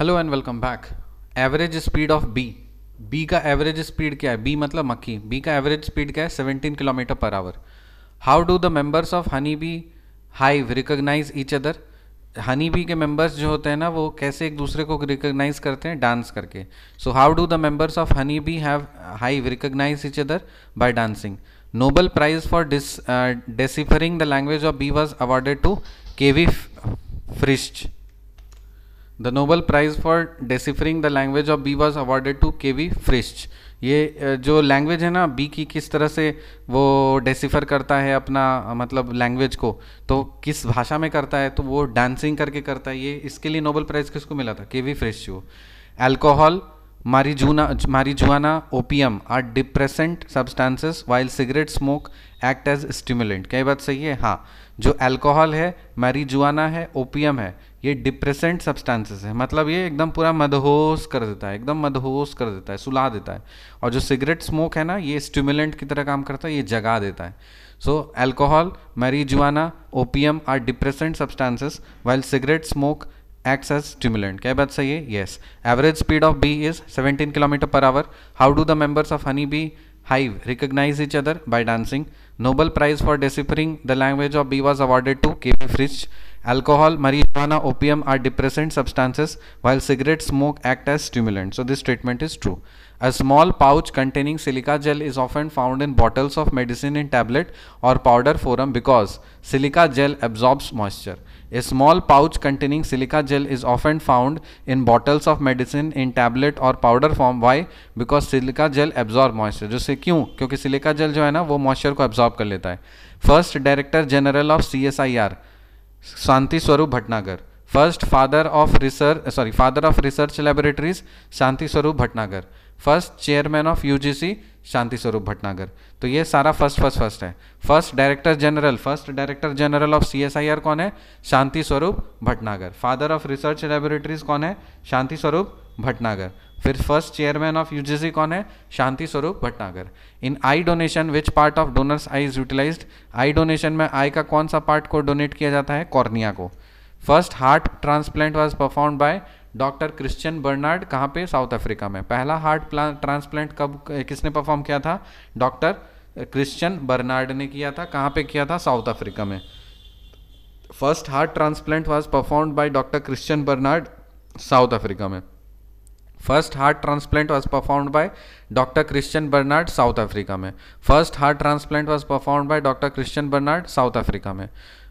Hello and welcome back average speed of bee bee का average speed क्या है B मतलब मक्खी बी का एवरेज स्पीड क्या है 17 kilometre per hour how do the members of honey bee hive recognise each other honey bee के members जो होते हैं ना वो कैसे एक दूसरे को रिकोगनाइज करते हैं डांस करके so how do the members of honey bee have hive recognise each other by dancing Nobel prize for dis deciphering the language of bee was awarded to K V Frisch the Nobel prize for deciphering the language of bee was awarded to K V Frisch ये जो language है ना B की किस तरह से वो decipher करता है अपना मतलब लैंग्वेज को तो किस भाषा में करता है तो वो डांसिंग करके करता है ये इसके लिए नोबल प्राइज़ किसको मिला था के वी फ्रिश को alcohol Marijuana, marijuana, opium are depressant substances while cigarette smoke act as stimulant क्या बात सही है हाँ जो अल्कोहल है मैरिजुआना है ओपीएम है ये डिप्रेसेंट सब्सटेंसेस है मतलब ये एकदम पूरा मदहोश कर देता है एकदम मदहोश कर देता है सुला देता है और जो सिगरेट स्मोक है ना ये स्टिमुलेंट की तरह काम करता है ये जगा देता है so alcohol marijuana opium are depressant substances while cigarette smoke acts as stimulant kya baat sahi yes average speed of bee is 17 km per hour how do the members of honeybee hive recognize each other by dancing nobel prize for deciphering the language of bee was awarded to kp frisch Alcohol, marijuana, opium are depressant substances while cigarette smoke act as stimulant. So this statement is true. A small pouch containing silica gel is often found in bottles of medicine in tablet or powder form because silica gel absorbs moisture. A small pouch containing silica gel is often found in bottles of medicine in tablet or powder form why because silica gel absorb moisture जिससे kyun kyunki silica gel jo hai na wo moisture ko absorb kar leta hai first director general of csir Shanti Swarup Bhatnagar first father of research sorry father of research laboratories Shanti Swarup Bhatnagar first chairman of UGC Shanti Swarup Bhatnagar तो ये सारा first first first है first director general first director general of CSIR कौन है Shanti Swarup Bhatnagar father of research laboratories कौन है शांति स्वरूप भटनागर फिर first chairman of UGC कौन है Shanti Swarup Bhatnagar in eye donation which part of donors eye is utilise eye donation में eye का कौन सा पार्ट को डोनेट किया जाता है कॉर्निया को first heart transplant was perform by doctor Christiaan Barnard कहाँ पे साउथ अफ्रीका में पहला हार्ट ट्रांसप्लांट कब किसने परफॉर्म किया था डॉक्टर क्रिश्चियन बर्नार्ड ने किया था कहाँ पे किया था साउथ अफ्रीका में first heart transplant was perform by doctor Christiaan Barnard South Africa में first heart transplant was performed by doctor Christiaan Barnard South Africa में first heart transplant was performed by doctor Christiaan Barnard South Africa में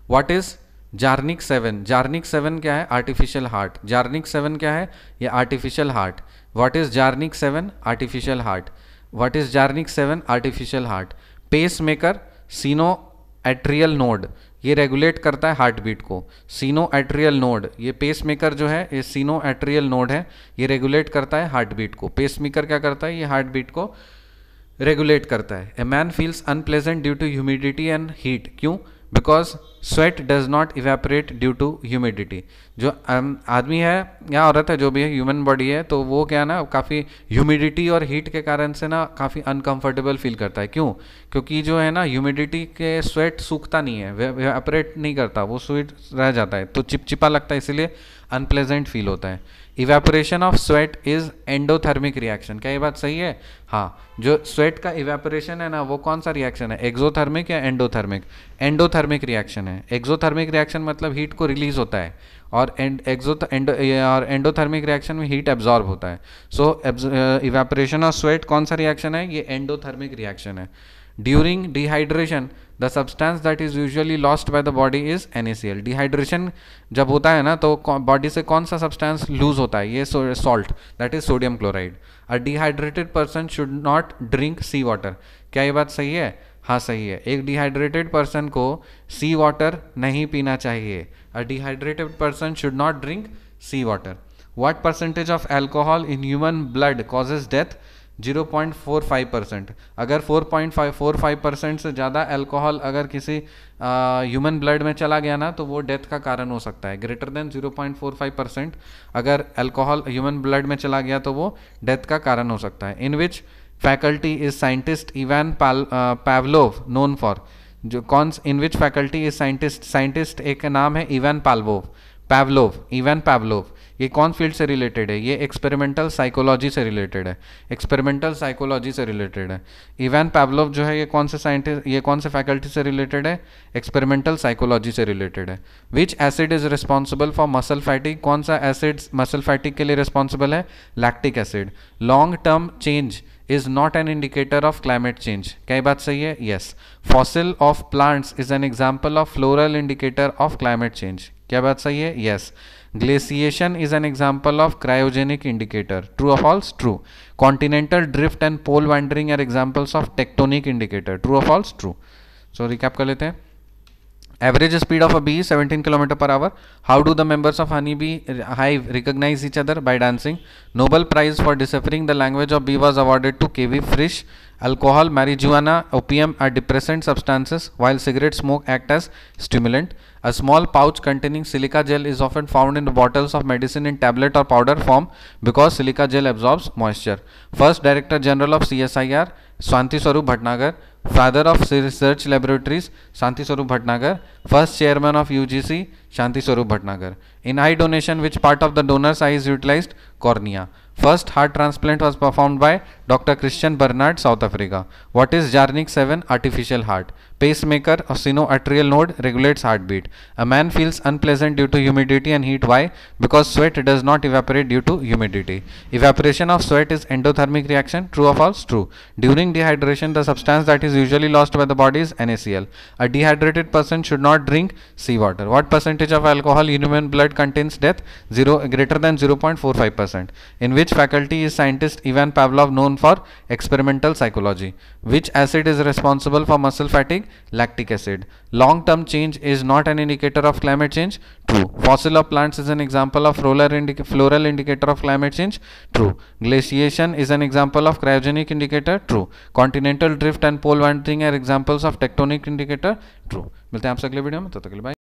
what is Jarvik seven Jarvik seven क्या है artificial heart Jarvik seven क्या है ये artificial heart what is Jarvik seven artificial heart what is Jarvik seven artificial heart pacemaker sino atrial node ये regulate करता है heartbeat को sino atrial node ये पेस मेकर जो है ये सीनो एट्रियल नोड है ये रेगुलेट करता है हार्ट बीट को पेस मेकर क्या करता है ये हार्ट बीट को रेगुलेट करता है a man feels unpleasant due to humidity and heat क्यों because sweat does not evaporate due to humidity जो um, आदमी है या औरत है जो भी है ह्यूमन बॉडी है तो वो क्या ना काफ़ी ह्यूमिडिटी और हीट के कारण से ना काफ़ी अनकंफर्टेबल फील करता है क्यों क्योंकि जो है ना ह्यूमिडिटी के स्वेट सूखता नहीं है वेपरेट नहीं करता वो स्वेट रह जाता है तो चिपचिपा लगता है इसीलिए अनप्लेजेंट फील होता है evaporation of sweat is endothermic reaction क्या ये बात सही है हाँ जो स्वेट का इवेपोरेशन है ना वो कौन सा रिएक्शन है एक्जोथर्मिक या एंडोथर्मिक एंडोथर्मिक रिएक्शन है एक्जोथर्मिक रिएक्शन मतलब हीट को रिलीज होता है और एंड एक्जो एंडो और एंडोथर्मिक रिएक्शन में हीट एब्जॉर्ब होता है सो इवेपोरेशन ऑफ स्वेट कौन सा रिएक्शन है ये एंडोथर्मिक रिएक्शन है during dehydration the substance that is usually lost by the body is an dehydration जब होता है ना तो बॉडी से कौन सा सब्सटेंस लूज होता है ये salt that is sodium chloride a dehydrated person should not drink sea water क्या ये बात सही है हाँ सही है एक डिहाइड्रेटेड पर्सन को सी वाटर नहीं पीना चाहिए a dehydrated person should not drink sea water what percentage of alcohol in human blood causes death zero point four five percent अगर four point five four five percent से ज़्यादा alcohol अगर किसी human blood में चला गया ना तो वो डेथ का कारण हो सकता है greater than zero point four five percent अगर अल्कोहल ह्यूमन ब्लड में चला गया तो वो डेथ का कारण हो सकता है in which faculty is scientist Ivan Pavlov known for जो कौन in which faculty is scientist scientist एक नाम है इवान पालवोव पैवलोव इवान पैवलोव ये कौन फील्ड से रिलेटेड है ये एक्सपेरिमेंटल साइकोलॉजी से रिलेटेड है एक्सपेरिमेंटल साइकोलॉजी से रिलेटेड है इवान पैवलोव जो है ये कौन से साइंटिस्ट ये कौन से फैकल्टी से रिलेटेड है एक्सपेरिमेंटल साइकोलॉजी से रिलेटेड है which acid is responsible for muscle fatigue कौन सा एसिड मसल फैटिक के लिए रिस्पॉन्सिबल है lactic acid long term change is not an indicator of climate change क्या बात सही है yes fossil of plants is an example of floral indicator of climate change क्या बात सही है yes glaciation is an example of cryogenic indicator true of alls true continental drift and pole wandering are examples of tectonic indicator true of alls true so recap कर लेते हैं average speed of a bee seventeen kilometre per hour how do the members of honey bee hive recognise each other by dancing Nobel prize for deciphering the language of bee was awarded to K V Frisch Alcohol, marijuana, opium are depressant substances while cigarette smoke act as stimulant. A small pouch containing silica gel is often found in the bottles of medicine in tablet or powder form because silica gel absorbs moisture. First Director General of CSIR Swanti Swarup Bhatnagar, father of research laboratories Shanti Swarup Bhatnagar, first chairman of UGC Shanti Swarup Bhatnagar. In eye donation, which part of the donor's eye is utilized? Cornea. First heart transplant was performed by Dr. Christian Bernard, South Africa. What is Jarnik 7 artificial heart? Pacemaker or sinoatrial node regulates heartbeat. A man feels unpleasant due to humidity and heat. Why? Because sweat does not evaporate due to humidity. Evaporation of sweat is endothermic reaction. True or false? True. During dehydration, the substance that is usually lost by the body is NaCl. A dehydrated person should not drink seawater. What percentage of alcohol in human blood contains death? Zero greater than 0.45 percent. In which which faculty is scientist Ivan Pavlov known for experimental psychology? Which acid is responsible for muscle fatigue? Lactic acid. Long term change is not an indicator of climate change? True. Fossil of plants is an example of floral indica floral indicator of climate change? True. Glaciation is an example of cryogenic indicator? True. Continental drift and pole wandering are examples of tectonic indicator? True. milte मिलते हैं आपसे अगले video में तो तक तो bye